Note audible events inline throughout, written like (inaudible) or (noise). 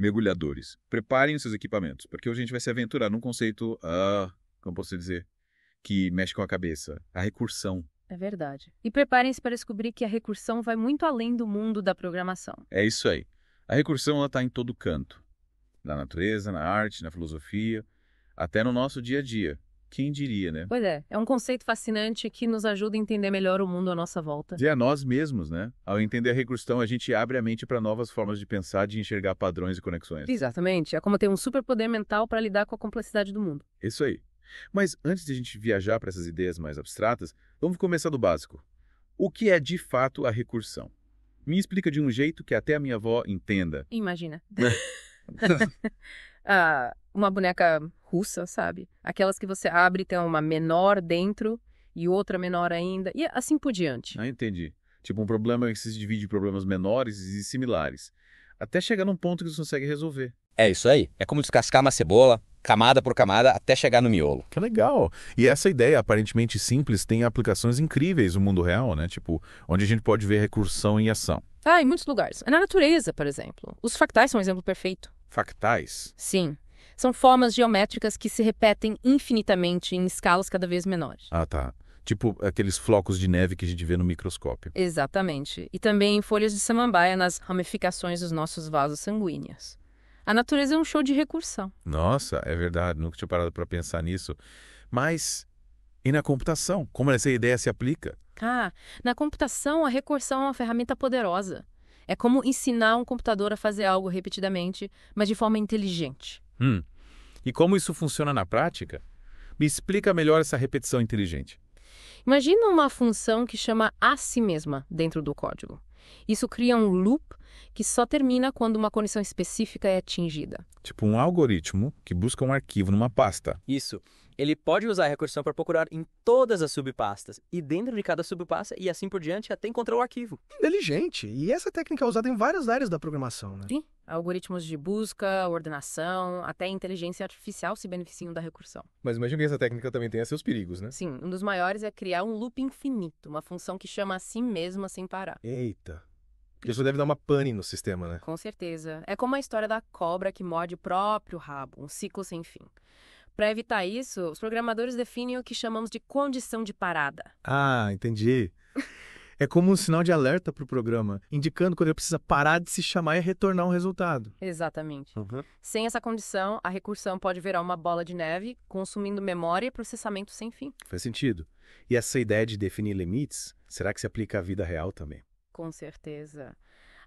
mergulhadores, preparem os seus equipamentos, porque hoje a gente vai se aventurar num conceito, ah, como posso dizer, que mexe com a cabeça, a recursão. É verdade. E preparem-se para descobrir que a recursão vai muito além do mundo da programação. É isso aí. A recursão está em todo canto. Na natureza, na arte, na filosofia, até no nosso dia a dia. Quem diria, né? Pois é, é um conceito fascinante que nos ajuda a entender melhor o mundo à nossa volta. E a nós mesmos, né? Ao entender a recursão, a gente abre a mente para novas formas de pensar, de enxergar padrões e conexões. Exatamente, é como ter um superpoder mental para lidar com a complexidade do mundo. Isso aí. Mas antes de a gente viajar para essas ideias mais abstratas, vamos começar do básico. O que é de fato a recursão? Me explica de um jeito que até a minha avó entenda. Imagina. (laughs) (laughs) ah, uma boneca russa, sabe? Aquelas que você abre tem uma menor dentro e outra menor ainda, e assim por diante. Ah, entendi. Tipo, um problema é que se divide em problemas menores e similares, até chegar num ponto que você consegue resolver. É isso aí. É como descascar uma cebola, camada por camada, até chegar no miolo. Que legal! E essa ideia aparentemente simples tem aplicações incríveis no mundo real, né? Tipo, onde a gente pode ver recursão em ação. Ah, em muitos lugares. Na natureza, por exemplo. Os fractais são um exemplo perfeito. Fractais? Sim. São formas geométricas que se repetem infinitamente em escalas cada vez menores. Ah, tá. Tipo aqueles flocos de neve que a gente vê no microscópio. Exatamente. E também em folhas de samambaia nas ramificações dos nossos vasos sanguíneos. A natureza é um show de recursão. Nossa, é verdade. Nunca tinha parado para pensar nisso. Mas e na computação? Como essa ideia se aplica? Ah, na computação, a recursão é uma ferramenta poderosa. É como ensinar um computador a fazer algo repetidamente, mas de forma inteligente. Hum. E como isso funciona na prática? Me explica melhor essa repetição inteligente. Imagina uma função que chama a si mesma dentro do código. Isso cria um loop que só termina quando uma condição específica é atingida. Tipo um algoritmo que busca um arquivo numa pasta. Isso. Ele pode usar a recursão para procurar em todas as subpastas e dentro de cada subpasta e assim por diante até encontrar o arquivo. Inteligente. E essa técnica é usada em várias áreas da programação, né? Sim. Algoritmos de busca, ordenação, até inteligência artificial se beneficiam da recursão. Mas imagina que essa técnica também tenha seus perigos, né? Sim, um dos maiores é criar um loop infinito, uma função que chama a si mesma sem parar. Eita. Isso deve dar uma pane no sistema, né? Com certeza. É como a história da cobra que morde o próprio rabo, um ciclo sem fim. Para evitar isso, os programadores definem o que chamamos de condição de parada. Ah, entendi. É como um sinal de alerta para o programa, indicando quando ele precisa parar de se chamar e retornar um resultado. Exatamente. Uhum. Sem essa condição, a recursão pode virar uma bola de neve, consumindo memória e processamento sem fim. Faz sentido. E essa ideia de definir limites, será que se aplica à vida real também? Com certeza.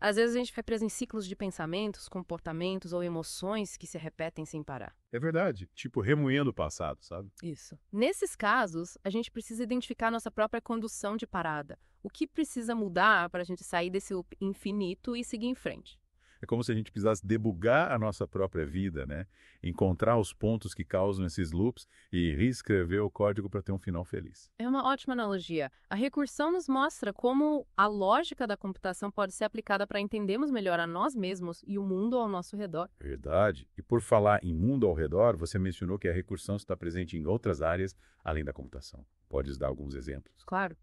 Às vezes a gente vai preso em ciclos de pensamentos, comportamentos ou emoções que se repetem sem parar. É verdade, tipo remoendo o passado, sabe? Isso. Nesses casos, a gente precisa identificar nossa própria condução de parada. O que precisa mudar para a gente sair desse infinito e seguir em frente? É como se a gente precisasse debugar a nossa própria vida, né? Encontrar os pontos que causam esses loops e reescrever o código para ter um final feliz. É uma ótima analogia. A recursão nos mostra como a lógica da computação pode ser aplicada para entendermos melhor a nós mesmos e o mundo ao nosso redor. Verdade. E por falar em mundo ao redor, você mencionou que a recursão está presente em outras áreas além da computação. Podes dar alguns exemplos? Claro.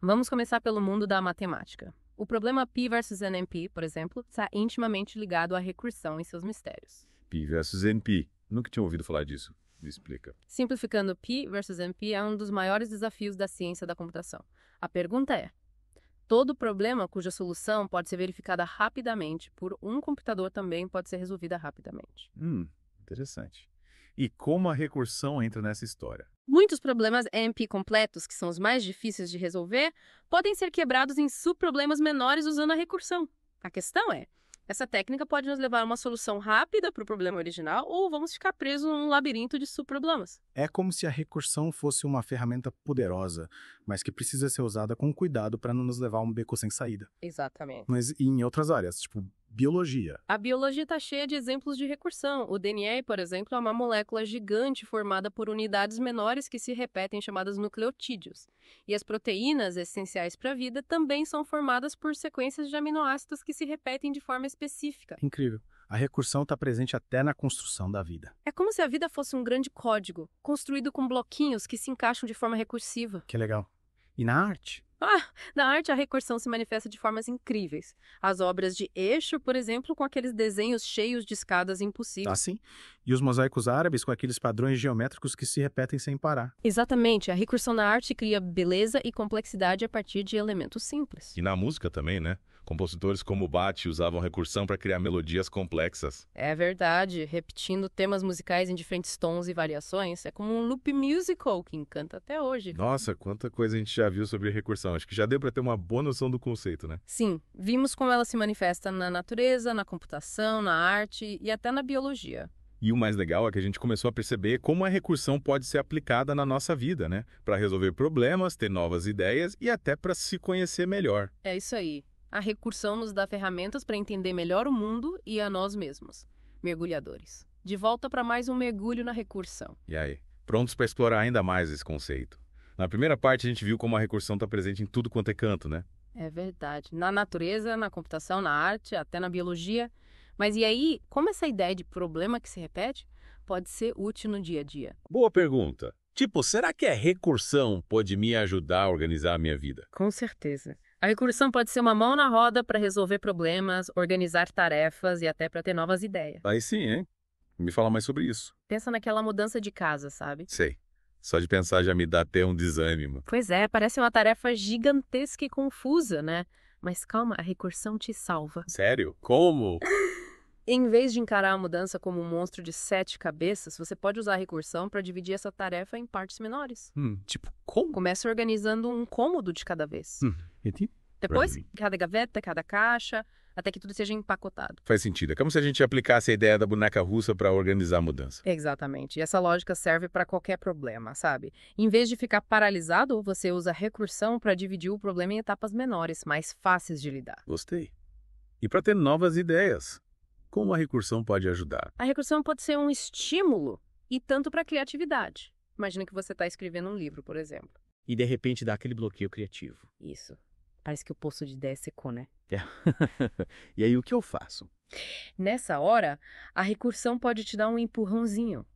Vamos começar pelo mundo da matemática. O problema P versus NMP, por exemplo, está intimamente ligado à recursão em seus mistérios. P versus NP. Nunca tinha ouvido falar disso. Me explica. Simplificando, P versus NP é um dos maiores desafios da ciência da computação. A pergunta é: todo problema cuja solução pode ser verificada rapidamente por um computador também pode ser resolvida rapidamente. Hum, interessante. E como a recursão entra nessa história? Muitos problemas AMP completos, que são os mais difíceis de resolver, podem ser quebrados em subproblemas menores usando a recursão. A questão é, essa técnica pode nos levar a uma solução rápida para o problema original ou vamos ficar presos num labirinto de subproblemas. É como se a recursão fosse uma ferramenta poderosa, mas que precisa ser usada com cuidado para não nos levar a um beco sem saída. Exatamente. Mas em outras áreas, tipo Biologia. A biologia está cheia de exemplos de recursão. O DNA, por exemplo, é uma molécula gigante formada por unidades menores que se repetem, chamadas nucleotídeos. E as proteínas, essenciais para a vida, também são formadas por sequências de aminoácidos que se repetem de forma específica. Incrível. A recursão está presente até na construção da vida. É como se a vida fosse um grande código, construído com bloquinhos que se encaixam de forma recursiva. Que legal. E na arte? Ah, na arte, a recursão se manifesta de formas incríveis. As obras de Eixo, por exemplo, com aqueles desenhos cheios de escadas impossíveis. Assim, e os mosaicos árabes com aqueles padrões geométricos que se repetem sem parar. Exatamente, a recursão na arte cria beleza e complexidade a partir de elementos simples. E na música também, né? Compositores como Bach usavam recursão para criar melodias complexas. É verdade. Repetindo temas musicais em diferentes tons e variações, é como um loop musical que encanta até hoje. Nossa, quanta coisa a gente já viu sobre recursão. Acho que já deu para ter uma boa noção do conceito, né? Sim. Vimos como ela se manifesta na natureza, na computação, na arte e até na biologia. E o mais legal é que a gente começou a perceber como a recursão pode ser aplicada na nossa vida, né? Para resolver problemas, ter novas ideias e até para se conhecer melhor. É isso aí a recursão nos dá ferramentas para entender melhor o mundo e a nós mesmos, mergulhadores. De volta para mais um mergulho na recursão. E aí, prontos para explorar ainda mais esse conceito? Na primeira parte, a gente viu como a recursão está presente em tudo quanto é canto, né? É verdade. Na natureza, na computação, na arte, até na biologia. Mas e aí, como essa ideia de problema que se repete pode ser útil no dia a dia? Boa pergunta. Tipo, será que a recursão pode me ajudar a organizar a minha vida? Com certeza. A recursão pode ser uma mão na roda para resolver problemas, organizar tarefas e até para ter novas ideias. Aí sim, hein? Me fala mais sobre isso. Pensa naquela mudança de casa, sabe? Sei. Só de pensar já me dá até um desânimo. Pois é, parece uma tarefa gigantesca e confusa, né? Mas calma, a recursão te salva. Sério? Como? (laughs) Em vez de encarar a mudança como um monstro de sete cabeças, você pode usar a recursão para dividir essa tarefa em partes menores. Hum, tipo, como? Começa organizando um cômodo de cada vez. Hum, Depois, cada gaveta, cada caixa, até que tudo seja empacotado. Faz sentido. É como se a gente aplicasse a ideia da boneca russa para organizar a mudança. Exatamente. E essa lógica serve para qualquer problema, sabe? Em vez de ficar paralisado, você usa a recursão para dividir o problema em etapas menores, mais fáceis de lidar. Gostei. E para ter novas ideias. Como a recursão pode ajudar? A recursão pode ser um estímulo e tanto para a criatividade. Imagina que você está escrevendo um livro, por exemplo. E de repente dá aquele bloqueio criativo. Isso. Parece que o poço de ideia secou, né? É. (laughs) e aí o que eu faço? Nessa hora, a recursão pode te dar um empurrãozinho.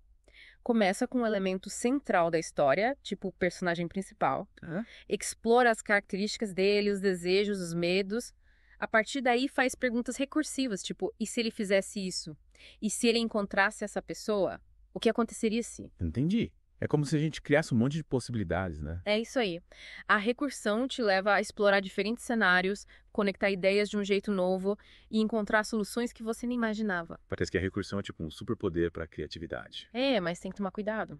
Começa com o um elemento central da história, tipo o personagem principal. Ah. Explora as características dele, os desejos, os medos. A partir daí, faz perguntas recursivas, tipo: e se ele fizesse isso? E se ele encontrasse essa pessoa? O que aconteceria se? Entendi. É como se a gente criasse um monte de possibilidades, né? É isso aí. A recursão te leva a explorar diferentes cenários, conectar ideias de um jeito novo e encontrar soluções que você nem imaginava. Parece que a recursão é tipo um superpoder para a criatividade. É, mas tem que tomar cuidado.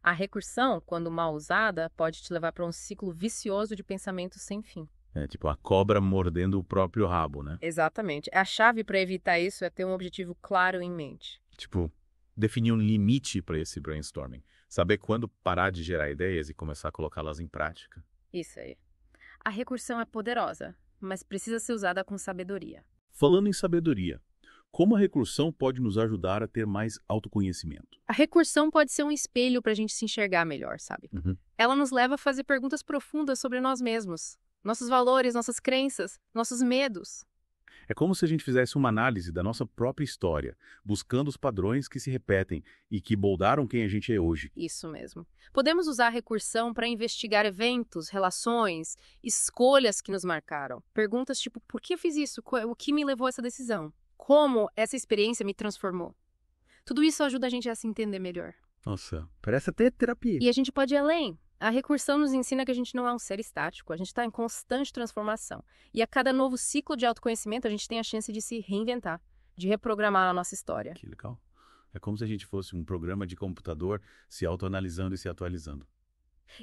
A recursão, quando mal usada, pode te levar para um ciclo vicioso de pensamentos sem fim. É tipo a cobra mordendo o próprio rabo, né? Exatamente. A chave para evitar isso é ter um objetivo claro em mente. Tipo, definir um limite para esse brainstorming. Saber quando parar de gerar ideias e começar a colocá-las em prática. Isso aí. A recursão é poderosa, mas precisa ser usada com sabedoria. Falando em sabedoria, como a recursão pode nos ajudar a ter mais autoconhecimento? A recursão pode ser um espelho para a gente se enxergar melhor, sabe? Uhum. Ela nos leva a fazer perguntas profundas sobre nós mesmos nossos valores, nossas crenças, nossos medos. É como se a gente fizesse uma análise da nossa própria história, buscando os padrões que se repetem e que moldaram quem a gente é hoje. Isso mesmo. Podemos usar a recursão para investigar eventos, relações, escolhas que nos marcaram. Perguntas tipo: por que eu fiz isso? É, o que me levou a essa decisão? Como essa experiência me transformou? Tudo isso ajuda a gente a se entender melhor. Nossa, parece até terapia. E a gente pode ir além. A recursão nos ensina que a gente não é um ser estático, a gente está em constante transformação. E a cada novo ciclo de autoconhecimento, a gente tem a chance de se reinventar, de reprogramar a nossa história. Que legal. É como se a gente fosse um programa de computador se autoanalisando e se atualizando.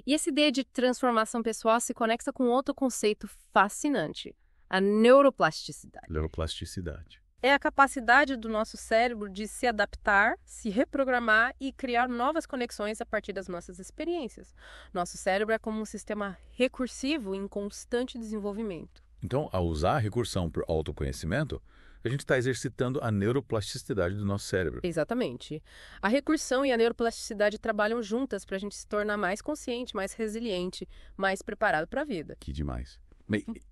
E essa ideia de transformação pessoal se conecta com outro conceito fascinante, a neuroplasticidade. Neuroplasticidade é a capacidade do nosso cérebro de se adaptar, se reprogramar e criar novas conexões a partir das nossas experiências. Nosso cérebro é como um sistema recursivo em constante desenvolvimento. Então, ao usar a recursão para autoconhecimento, a gente está exercitando a neuroplasticidade do nosso cérebro. Exatamente. A recursão e a neuroplasticidade trabalham juntas para a gente se tornar mais consciente, mais resiliente, mais preparado para a vida. Que demais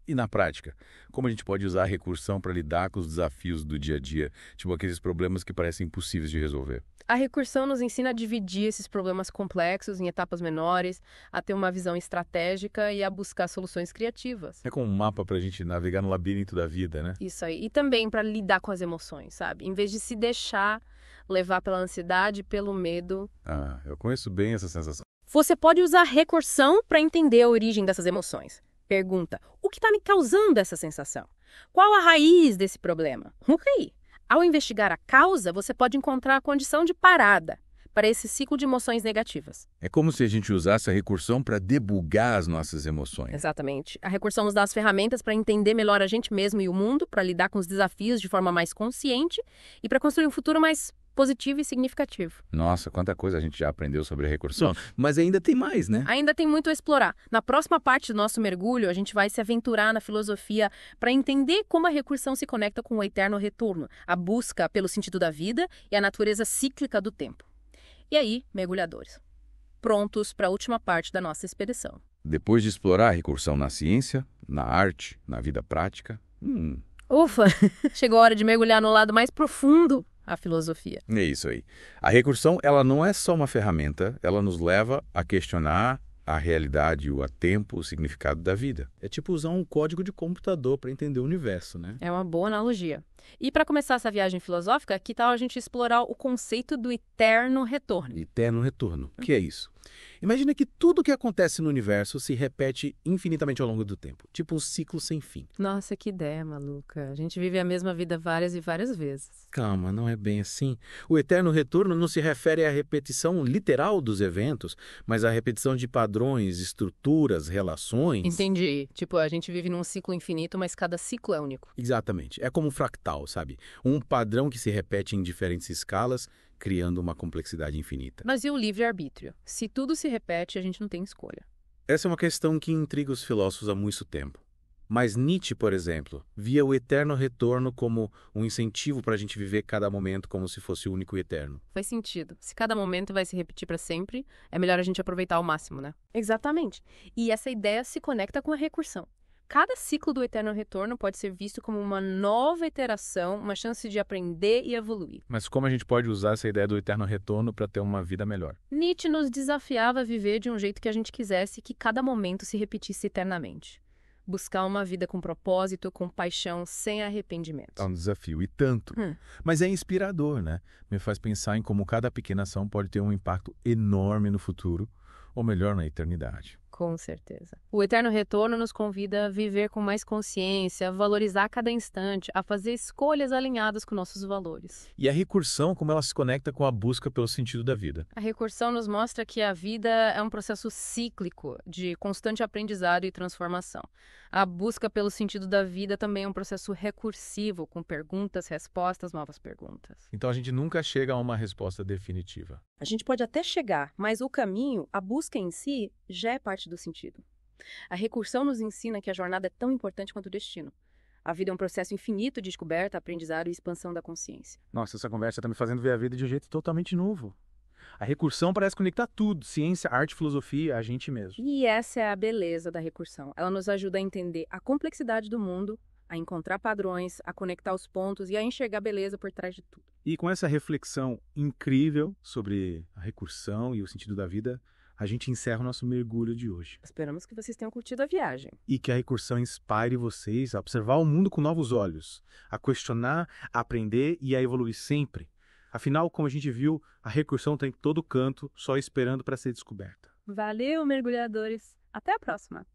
e na prática, como a gente pode usar a recursão para lidar com os desafios do dia a dia, tipo aqueles problemas que parecem impossíveis de resolver? A recursão nos ensina a dividir esses problemas complexos em etapas menores, a ter uma visão estratégica e a buscar soluções criativas. É como um mapa para a gente navegar no labirinto da vida, né? Isso aí. E também para lidar com as emoções, sabe? Em vez de se deixar levar pela ansiedade, pelo medo. Ah, eu conheço bem essa sensação. Você pode usar a recursão para entender a origem dessas emoções. Pergunta: o que está me causando essa sensação? Qual a raiz desse problema? Ok. Ao investigar a causa, você pode encontrar a condição de parada para esse ciclo de emoções negativas. É como se a gente usasse a recursão para debugar as nossas emoções. Exatamente. A recursão nos dá as ferramentas para entender melhor a gente mesmo e o mundo, para lidar com os desafios de forma mais consciente e para construir um futuro mais positivo e significativo. Nossa, quanta coisa a gente já aprendeu sobre recursão. Mas ainda tem mais, né? Ainda tem muito a explorar. Na próxima parte do nosso mergulho, a gente vai se aventurar na filosofia para entender como a recursão se conecta com o eterno retorno, a busca pelo sentido da vida e a natureza cíclica do tempo. E aí, mergulhadores, prontos para a última parte da nossa expedição. Depois de explorar a recursão na ciência, na arte, na vida prática, hum. Ufa! (laughs) Chegou a hora de mergulhar no lado mais profundo a filosofia. É isso aí. A recursão, ela não é só uma ferramenta, ela nos leva a questionar a realidade, o a tempo, o significado da vida. É tipo usar um código de computador para entender o universo, né? É uma boa analogia. E para começar essa viagem filosófica, que tal a gente explorar o conceito do eterno retorno? Eterno retorno. O que é uhum. isso? Imagina que tudo o que acontece no universo se repete infinitamente ao longo do tempo, tipo um ciclo sem fim. Nossa, que ideia maluca. A gente vive a mesma vida várias e várias vezes. Calma, não é bem assim. O eterno retorno não se refere à repetição literal dos eventos, mas à repetição de padrões, estruturas, relações. Entendi. Tipo, a gente vive num ciclo infinito, mas cada ciclo é único. Exatamente. É como um fractal sabe? Um padrão que se repete em diferentes escalas, criando uma complexidade infinita. Mas e o livre-arbítrio? Se tudo se repete, a gente não tem escolha. Essa é uma questão que intriga os filósofos há muito tempo. Mas Nietzsche, por exemplo, via o eterno retorno como um incentivo para a gente viver cada momento como se fosse único e eterno. Faz sentido. Se cada momento vai se repetir para sempre, é melhor a gente aproveitar ao máximo, né? Exatamente. E essa ideia se conecta com a recursão. Cada ciclo do eterno retorno pode ser visto como uma nova iteração, uma chance de aprender e evoluir. Mas como a gente pode usar essa ideia do eterno retorno para ter uma vida melhor? Nietzsche nos desafiava a viver de um jeito que a gente quisesse que cada momento se repetisse eternamente. Buscar uma vida com propósito, com paixão, sem arrependimento. É um desafio, e tanto. Hum. Mas é inspirador, né? Me faz pensar em como cada pequena ação pode ter um impacto enorme no futuro, ou melhor, na eternidade. Com certeza. O Eterno Retorno nos convida a viver com mais consciência, a valorizar cada instante, a fazer escolhas alinhadas com nossos valores. E a recursão, como ela se conecta com a busca pelo sentido da vida? A recursão nos mostra que a vida é um processo cíclico de constante aprendizado e transformação. A busca pelo sentido da vida também é um processo recursivo, com perguntas, respostas, novas perguntas. Então a gente nunca chega a uma resposta definitiva. A gente pode até chegar, mas o caminho, a busca em si, já é parte parte do sentido. A recursão nos ensina que a jornada é tão importante quanto o destino. A vida é um processo infinito de descoberta, aprendizado e expansão da consciência. Nossa, essa conversa está me fazendo ver a vida de um jeito totalmente novo. A recursão parece conectar tudo: ciência, arte, filosofia, a gente mesmo. E essa é a beleza da recursão. Ela nos ajuda a entender a complexidade do mundo, a encontrar padrões, a conectar os pontos e a enxergar a beleza por trás de tudo. E com essa reflexão incrível sobre a recursão e o sentido da vida, a gente encerra o nosso mergulho de hoje. Esperamos que vocês tenham curtido a viagem. E que a recursão inspire vocês a observar o mundo com novos olhos, a questionar, a aprender e a evoluir sempre. Afinal, como a gente viu, a recursão está em todo canto, só esperando para ser descoberta. Valeu, mergulhadores! Até a próxima!